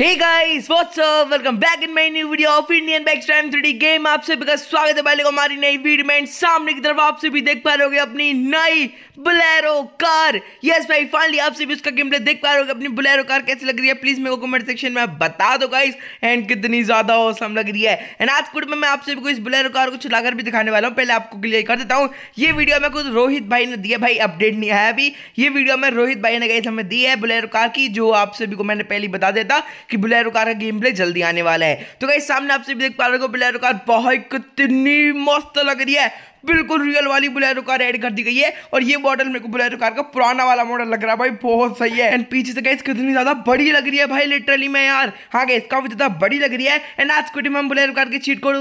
हे आप सभी का स्वागत है पहले हमारी नई वीडियो में सामने की तरफ आप सभी देख पा रहे होगे अपनी नई बुलेरो कार यस भाई फाइनली आप सभी उसका गेम प्ले देख पा रहे होगे अपनी बुलेरो कार कैसी लग रही है प्लीज मेरे को कमेंट सेक्शन में बता दो गाइस एंड कितनी ज्यादा औसम लग रही है एंड आज कुछ में मैं आप सभी को इस बुलेरो कार को चलाकर भी दिखाने वाला हूँ पहले आपको क्लियर कर देता हूँ ये वीडियो में खुद रोहित भाई ने दिया भाई अपडेट नहीं आया अभी ये वीडियो में रोहित भाई ने गाइस हमें दी है बुलेरो कार की जो आप सभी को मैंने पहले बता देता कि ब्लैर का गेम प्ले जल्दी आने वाला है तो कहीं सामने आप सभी देख पा रहे हो ब्लैर बहुत कितनी मस्त लग रही है बिल्कुल रियल वाली बुलेरो कार ऐड कर दी गई है और ये मॉडल मेरे को बुलेरो कार का पुराना वाला मॉडल लग रहा है भाई बहुत सही है एंड पीछे से गैस कितनी ज्यादा बड़ी लग रही है भाई लिटरली मैं यार हाँ गैस काफी ज्यादा बड़ी लग रही है एंड आज में हम बुलेरो कार के चीट कोड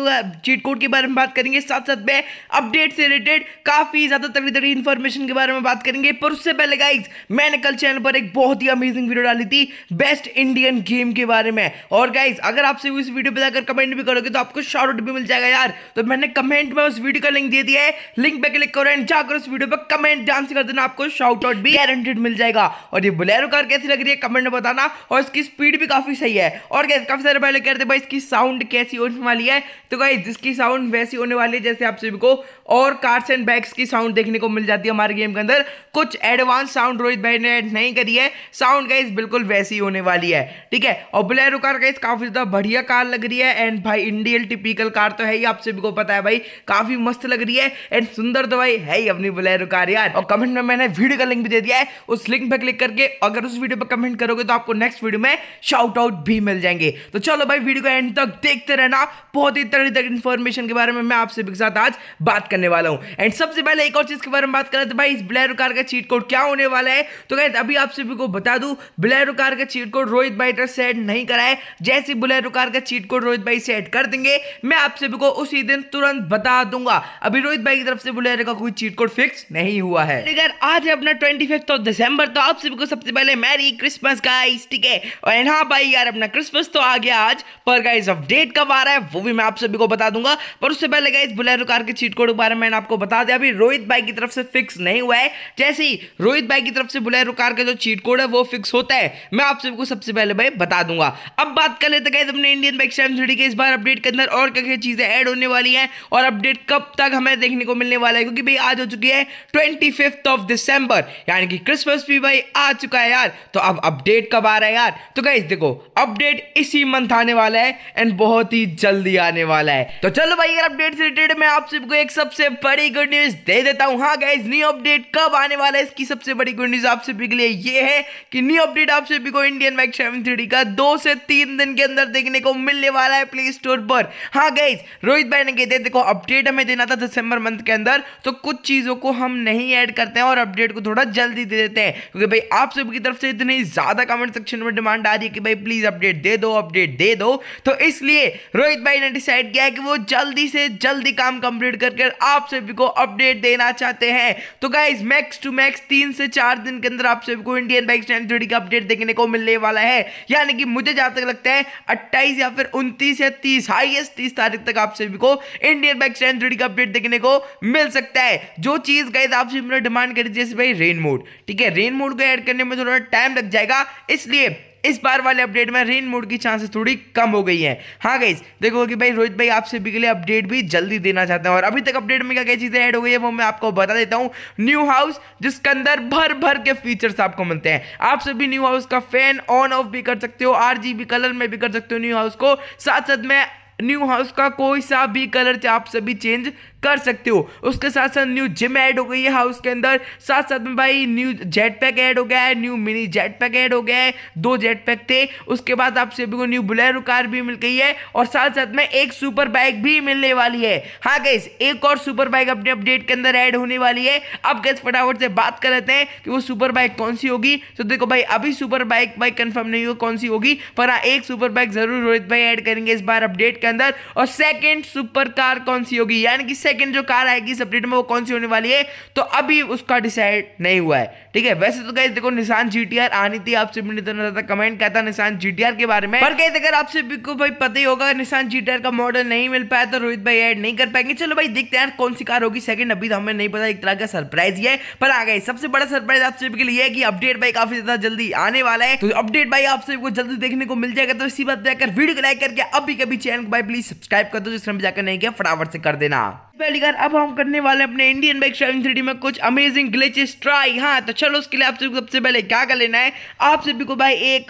चीट कोड के बारे में बात करेंगे साथ साथ में अपडेट से रिलेटेड काफी ज्यादा तगड़ी तगड़ी इन्फॉर्मेशन के बारे में बात करेंगे पर उससे पहले गाइज मैंने कल चैनल पर एक बहुत ही अमेजिंग वीडियो डाली थी बेस्ट इंडियन गेम के बारे में और गाइज अगर आपसे इस वीडियो पर जाकर कमेंट भी करोगे तो आपको शॉर्ट भी मिल जाएगा यार तो मैंने कमेंट में उस वीडियो का लिंक दिया दिया है लिंक पे क्लिक करो एंड जाकर उस वीडियो पे कमेंट ध्यान से कर देना आपको शॉर्ट आउट भी गारंटेड मिल जाएगा और ये बुलेरो कार कैसी लग रही है कमेंट में बताना और इसकी स्पीड भी काफी सही है और कैसे काफी सारे पहले कहते भाई इसकी साउंड कैसी होने वाली है तो भाई जिसकी साउंड वैसी होने वाली है जैसे आप सभी को और कार्स एंड बैग्स की साउंड देखने को मिल जाती है हमारे गेम के अंदर कुछ एडवांस साउंड रोहित भाई ने नहीं करी है साउंड गाइस बिल्कुल वैसी होने वाली है ठीक है और बुलेरो कार गाइस काफी ज्यादा बढ़िया कार लग रही है एंड भाई इंडियल टिपिकल कार तो है ही आप सभी को पता है भाई काफी मस्त लग रही है है एंड सुंदर तो भाई है ही अपनी बुलेरो कार यार और कमेंट में मैंने वीडियो का लिंक भी दे दिया है उस लिंक पर क्लिक करके अगर उस वीडियो पर कमेंट करोगे तो आपको नेक्स्ट वीडियो में शाउट आउट भी मिल जाएंगे तो चलो भाई वीडियो का एंड तक देखते रहना बहुत ही तरह तरह इन्फॉर्मेशन के बारे में मैं आपसे भी साथ आज बात करने वाला हूँ एंड सबसे पहले एक और चीज के बारे में बात कर रहे तो भाई इस ब्लैरो कार का चीट कोड क्या होने वाला है तो कहते अभी आप सभी को बता दू बुलेरो कार का चीट कोड रोहित भाई ने सेट नहीं कराए जैसे बुलेरो कार का चीट कोड रोहित भाई सेट कर देंगे मैं आप सभी को उसी दिन तुरंत बता दूंगा अभी रोहित भाई की तरफ से बुलेरो का कोई चीट कोड फिक्स नहीं हुआ है अगर आज है अपना ट्वेंटी फिफ्थ ऑफ दिसंबर तो आप सभी को सबसे पहले मैरी क्रिसमस गाइस ठीक है और हाँ भाई यार अपना क्रिसमस तो आ गया आज पर गाइस अपडेट कब आ रहा है वो भी मैं आप सभी को बता दूंगा पर उससे पहले गाइस बुलेरो कार के चीट कोड के बारे में मैंने आपको बता दिया अभी रोहित भाई की तरफ से फिक्स नहीं हुआ है जैसे ही रोहित भाई की तरफ से बुलेरो कार का जो चीट कोड है वो फिक्स होता है मैं आप सभी को सबसे पहले भाई बता दूंगा अब बात कर लेते गाइस अपने इंडियन बाइक के इस बार अपडेट के अंदर और क्या क्या चीजें ऐड होने वाली हैं और अपडेट कब तक हमें देखने को मिलने वाला है क्योंकि भाई आज हो चुकी है ट्वेंटी फिफ्थ ऑफ दिसंबर यानी कि क्रिसमस भी भाई आ चुका है यार तो अब अपडेट कब आ रहा है यार तो गाइज देखो अपडेट इसी मंथ आने वाला है एंड बहुत ही जल्दी आने वाला है तो चलो भाई यार अपडेट से रिलेटेड मैं आप सबको एक सबसे बड़ी गुड न्यूज दे देता हूँ हाँ गाइज न्यू अपडेट कब आने वाला है इसकी सबसे बड़ी गुड न्यूज आप सभी के लिए ये है कि न्यू अपडेट आप सभी को इंडियन मैक्स सेवन थ्री का दो से तीन दिन के अंदर देखने को मिलने वाला है प्ले स्टोर पर हाँ गाइज रोहित भाई ने कहते देखो अपडेट हमें देना था दिसंबर दिसंबर मंथ के अंदर तो कुछ चीज़ों को हम नहीं ऐड करते हैं और अपडेट को थोड़ा जल्दी दे देते हैं क्योंकि भाई आप सबकी तरफ से इतने ज़्यादा कमेंट सेक्शन में डिमांड आ रही है कि भाई प्लीज़ अपडेट दे दो अपडेट दे दो तो इसलिए रोहित भाई ने डिसाइड किया है कि वो जल्दी से जल्दी काम कंप्लीट करके आप सभी को अपडेट देना चाहते हैं तो गाइज मैक्स टू मैक्स तीन से चार दिन के अंदर आप सभी को इंडियन बाइक स्टैंड का अपडेट देखने को मिलने वाला है यानी कि मुझे जहाँ तक लगता है अट्ठाईस या फिर उनतीस या तीस हाइएस्ट तीस तारीख तक आप सभी को इंडियन बाइक स्टैंड का अपडेट देखने देखने को मिल सकता है जो चीज़ गाइज आप मैंने डिमांड करी जैसे भाई रेन मोड ठीक है रेन मोड को ऐड करने में थोड़ा टाइम लग जाएगा इसलिए इस बार वाले अपडेट में रेन मोड की चांसेस थोड़ी कम हो गई हैं हाँ गाइज देखो कि भाई रोहित भाई आपसे भी के लिए अपडेट भी जल्दी देना चाहते हैं और अभी तक अपडेट में क्या क्या चीज़ें ऐड हो गई है वो मैं आपको बता देता हूँ न्यू हाउस जिसके अंदर भर भर के फीचर्स आपको मिलते हैं आप सभी न्यू हाउस का फैन ऑन ऑफ भी कर सकते हो आर कलर में भी कर सकते हो न्यू हाउस को साथ साथ में न्यू हाउस का कोई सा भी कलर आप सभी चेंज कर सकते हो उसके साथ साथ न्यू जिम ऐड हो गई है हाउस के अंदर साथ साथ में भाई न्यू जेट पैक ऐड हो गया है new mini jet pack add हो गया है दो जेट पैक थे उसके बाद आप सभी को न्यू बुलेरो कार भी मिल गई है और साथ साथ में एक सुपर बाइक भी मिलने वाली है हाँ गैस एक और सुपर बाइक अपने अपडेट के अंदर ऐड होने वाली है अब गैस फटाफट से बात कर लेते हैं कि वो सुपर बाइक कौन सी होगी तो देखो भाई अभी सुपर बाइक भाई कन्फर्म नहीं हो कौन सी होगी पर हाँ एक सुपर बाइक जरूर रोहित भाई ऐड करेंगे इस बार अपडेट के अंदर और सेकेंड सुपर कार कौन सी होगी यानी कि सेकंड जो कार आएगी इस अपडेट में वो कौन सी होने वाली है तो अभी उसका डिसाइड नहीं हुआ है ठीक है वैसे तो गाइज देखो निशान जी आनी थी आपसे मैंने इतना ज्यादा कमेंट कहता था निशान जी के बारे में पर गाइज अगर आपसे बिल्कुल भाई पता ही होगा निशान जी का मॉडल नहीं मिल पाया तो रोहित भाई एड नहीं कर पाएंगे चलो भाई देखते हैं कौन सी कार होगी सेकंड अभी तो हमें नहीं पता एक तरह का सरप्राइज ही है पर आ गए सबसे बड़ा सरप्राइज आप सभी के लिए है कि अपडेट भाई काफी ज्यादा जल्दी आने वाला है तो अपडेट भाई आप सभी को जल्दी देखने को मिल जाएगा तो इसी बात देखकर वीडियो को लाइक करके अभी कभी चैनल को भाई प्लीज सब्सक्राइब कर दो जिसमें जाकर नहीं किया फटाफट से कर देना पहली बार अब हम करने वाले अपने इंडियन बाइक ड्राइविंग थ्री में कुछ अमेजिंग ग्लिचेस ट्राई हाँ तो चलो उसके लिए आप सभी को सबसे पहले क्या कर लेना है आप सभी को भाई एक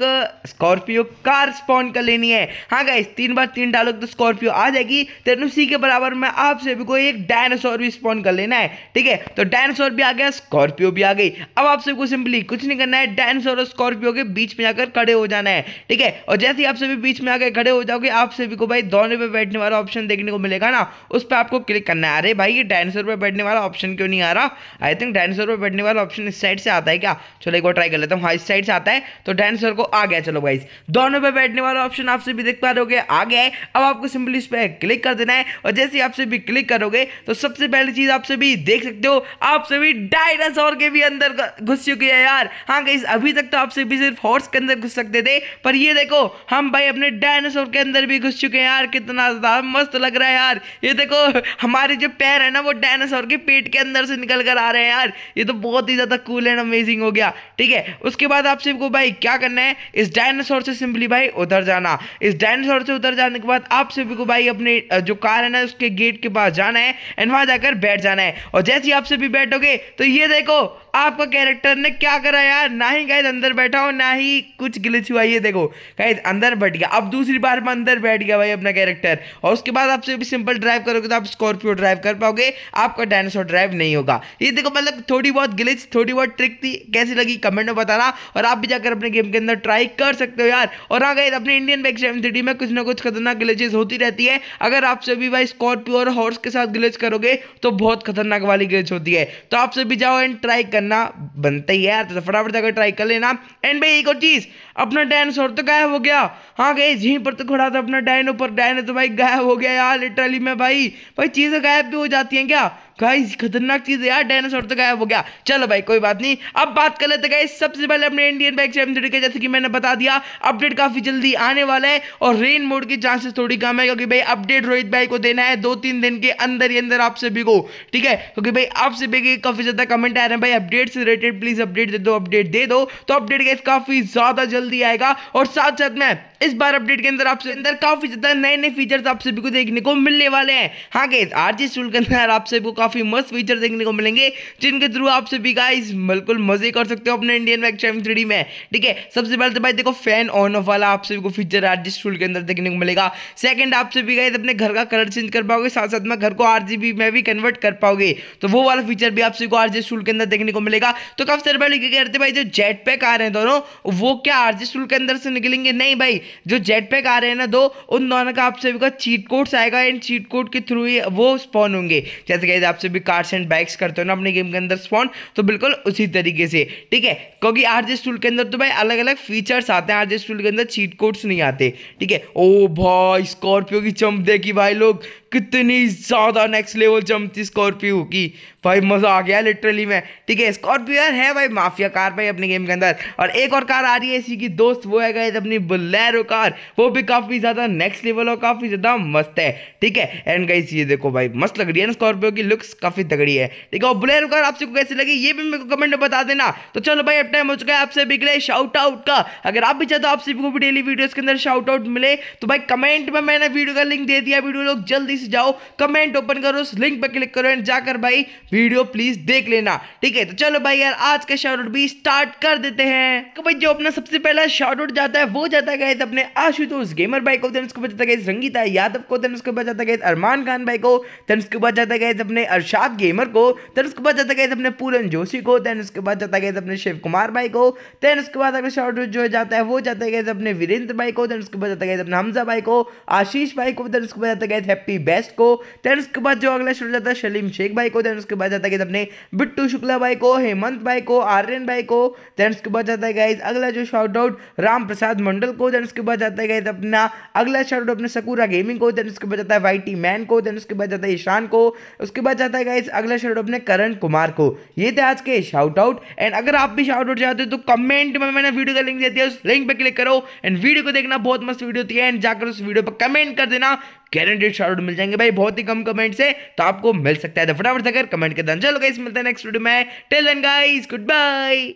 स्कॉर्पियो कार स्पॉन कर लेनी है हाँ गाइस तीन बार तीन डालोगे तो स्कॉर्पियो आ जाएगी तेन उसी के बराबर में आप सभी को एक डायनासोर भी स्पॉन कर लेना है ठीक है तो डायनासोर भी आ गया स्कॉर्पियो भी आ गई अब आप सबको सिंपली कुछ नहीं करना है डायनासोर और स्कॉर्पियो के बीच में जाकर खड़े हो जाना है ठीक है और जैसे ही आप सभी बीच में आकर खड़े हो जाओगे आप सभी को भाई दौड़ने पर बैठने वाला ऑप्शन देखने को मिलेगा ना उस पर आपको क्लिक करना करना है अरे भाई ये डायनासोर सौ बैठने वाला ऑप्शन क्यों नहीं आ रहा आई थिंक डायनासोर सौ बैठने वाला ऑप्शन इस साइड से आता है क्या चलो एक बार ट्राई कर लेता हूँ हाँ इस साइड से आता है तो डायनासोर को आ गया चलो भाई दोनों पे बैठने वाला ऑप्शन आपसे भी देख पा रहे आ गया है अब आपको सिंपली इस पर क्लिक कर देना है और जैसे ही आपसे भी क्लिक करोगे तो सबसे पहली चीज़ आपसे भी देख सकते हो आपसे भी डायनासोर के भी अंदर घुस चुकी है यार हाँ गाइज अभी तक तो आपसे भी सिर्फ हॉर्स के अंदर घुस सकते थे पर ये देखो हम भाई अपने डायनासोर के अंदर भी घुस चुके हैं यार कितना मस्त लग रहा है यार ये देखो हमारे हमारे जो पैर है ना वो डायनासोर के पेट के अंदर से निकल कर आ रहे हैं यार ये तो बहुत ही ज़्यादा कूल एंड अमेजिंग हो गया ठीक है उसके बाद आप सबको भाई क्या करना है इस डायनासोर से सिंपली भाई उधर जाना इस डायनासोर से उधर जाने के बाद आप सभी को भाई अपने जो कार है ना उसके गेट के पास जाना है एंड वहां जाकर बैठ जाना है और जैसे ही आप सभी बैठोगे तो ये देखो आपका कैरेक्टर ने क्या करा यार ना ही गाइज अंदर बैठा हो ना ही कुछ गिलिच हुआ ये देखो गाइज अंदर बैठ गया अब दूसरी बार में अंदर बैठ गया भाई अपना कैरेक्टर और उसके बाद आप सभी सिंपल ड्राइव करोगे तो आप स्कॉर्पियो ड्राइव कर पाओगे आपका डायनासोर ड्राइव नहीं होगा ये देखो मतलब थोड़ी बहुत गिलिच थोड़ी बहुत ट्रिक थी कैसी लगी कमेंट में बताना और आप भी जाकर अपने गेम के अंदर ट्राई कर सकते हो यार और आ हाँ अपने इंडियन बाइक सेवन में कुछ ना कुछ खतरनाक गिलेजेस होती रहती है अगर आप सभी भाई स्कॉर्पियो और हॉर्स के साथ गिलेज करोगे तो बहुत खतरनाक वाली गिलेज होती है तो आप सभी जाओ एंड ट्राई करना बनता ही है यार तो, तो फटाफट जाकर ट्राई कर लेना एंड भाई एक और चीज़ अपना डायनासोर तो गायब हो गया हाँ गए यहीं पर तो खड़ा था अपना डायनो पर डायनो तो भाई गायब हो गया यार लिटरली में भाई भाई चीज़ गायब भी हो जाती हैं क्या गाइस खतरनाक चीज है यार डायनासोर तो गायब हो गया चलो भाई कोई बात नहीं अब बात कर लेते गाइस सबसे पहले अपने इंडियन बैग से जुड़ के जैसे कि मैंने बता दिया अपडेट काफी जल्दी आने वाला है और रेन मोड की चांसेस थोड़ी कम है क्योंकि भाई अपडेट रोहित भाई को देना है दो तीन दिन के अंदर ही अंदर आपसे को ठीक है क्योंकि भाई आपसे भी काफी ज्यादा कमेंट आ रहे हैं भाई अपडेट से रिलेटेड प्लीज अपडेट दे दो अपडेट दे दो तो अपडेट गाइस काफी ज्यादा जल्दी आएगा और साथ साथ में इस बार अपडेट के अंदर आपसे अंदर काफी ज्यादा नए नए फीचर्स आप सभी को देखने को मिलने वाले हैं हाँ गैस आरजी स्टूल के अंदर आप सभी को काफ़ी मस्त फीचर देखने को मिलेंगे जिनके थ्रू आप सभी गाइस बिल्कुल मजे कर सकते हो अपने इंडियन मैक ट्रेविंग थ्री में ठीक है सबसे पहले तो भाई देखो फैन ऑन ऑफ वाला आप सभी को फीचर आर्टिस्ट टूल के अंदर देखने को मिलेगा सेकंड आप सभी गाइस अपने घर का कलर चेंज कर पाओगे साथ साथ में घर को आर में भी कन्वर्ट कर पाओगे तो वो वाला फीचर भी आप सभी को आर टूल के अंदर देखने को मिलेगा तो काफ़ी सारे भाई क्या करते भाई जो जेट पैक आ रहे हैं दोनों वो क्या आर टूल के अंदर से निकलेंगे नहीं भाई जो जेट पैक आ रहे हैं ना दो उन दोनों का आप सभी का चीट कोड्स आएगा एंड चीट कोड के थ्रू ही वो स्पॉन होंगे जैसे कहते आप से भी कार्स एंड बाइक्स करते हो ना अपने गेम के अंदर स्पॉन तो बिल्कुल उसी तरीके से ठीक है क्योंकि आर जे टूल के अंदर तो भाई अलग अलग फीचर्स आते हैं आर जे टूल के अंदर चीट कोड्स नहीं आते ठीक है ओ भाई स्कॉर्पियो की चम्प देखी भाई लोग कितनी ज़्यादा नेक्स्ट लेवल चम्प थी स्कॉर्पियो की भाई मज़ा आ गया लिटरली में ठीक है स्कॉर्पियो है भाई माफिया कार भाई अपने गेम के अंदर और एक और कार आ रही है इसी की दोस्त वो है गए अपनी बुलेरो कार वो भी काफ़ी ज़्यादा नेक्स्ट लेवल और काफ़ी ज़्यादा मस्त है ठीक है एंड गई ये देखो भाई मस्त लग रही है ना स्कॉर्पियो की लुक्स काफ़ी तगड़ी है ठीक है और बुलेरो कार आपसे कैसे लगी ये भी मेरे को कमेंट में बता देना तो चलो भाई अब टाइम हो चुका है आपसे बिगड़े शाउट आउट का अगर आप भी चाहते हो आपसे भी डेली वीडियोस के अंदर शाउट आउट मिले तो भाई कमेंट में मैंने वीडियो का लिंक दे दिया वीडियो लोग जल्दी से जाओ कमेंट ओपन करो उस लिंक पर क्लिक करो एंड जाकर भाई वीडियो प्लीज देख लेना ठीक है तो चलो भाई यार आज का शॉर्ट भी स्टार्ट कर देते हैं तो भाई जो अपना सबसे पहला शॉर्ट जाता है वो जाता है अपने आशुतोष गेमर भाई को उसके बाद बचाता गया रंगीता यादव को देन उसके बाद बचाता गया अरमान खान भाई को देन उसके बाद जाता गया अपने अरशाद गेमर को देन उसके बाद जाता गया अपने पूरन जोशी को देन उसके बाद जाता गया अपने शिव कुमार भाई को देन उसके बाद अगला शॉर्ट जो जाता है वो जाता गया अपने वीरेंद्र भाई को देन उसके बाद जाता गया अपने हमजा भाई को आशीष भाई को देन उसके बाद जाता गया हैप्पी बेस्ट को देन उसके बाद जो अगला शॉर्ट जाता है सलीम शेख भाई को देन उसके बाद जाता है अपने बिट्टू शुक्ला भाई को हेमंत भाई को आर्यन भाई को देन उसके बाद जाता है गाइज अगला जो शॉर्ट आउट राम प्रसाद मंडल को देन उसके बाद जाता है गाइज अपना अगला शॉर्ट आउट अपने सकूरा गेमिंग को देन उसके बाद जाता है वाई मैन को देन उसके बाद जाता है ईशान को उसके बाद जाता है गाइज अगला शॉर्ट आउट अपने करण कुमार को ये थे आज के शॉर्ट आउट एंड अगर आप भी शॉर्ट आउट चाहते हो तो कमेंट में मैंने वीडियो का लिंक दे दिया उस लिंक पर क्लिक करो एंड वीडियो को देखना बहुत मस्त वीडियो थी एंड जाकर उस वीडियो पर कमेंट कर देना गारंटेड शॉर्ट मिल जाएंगे भाई बहुत ही कम कमेंट से तो आपको मिल सकता है तो फटाफट से अगर कमेंट के दन चलो गाइस मिलते हैं नेक्स्ट वीडियो में till then guys good bye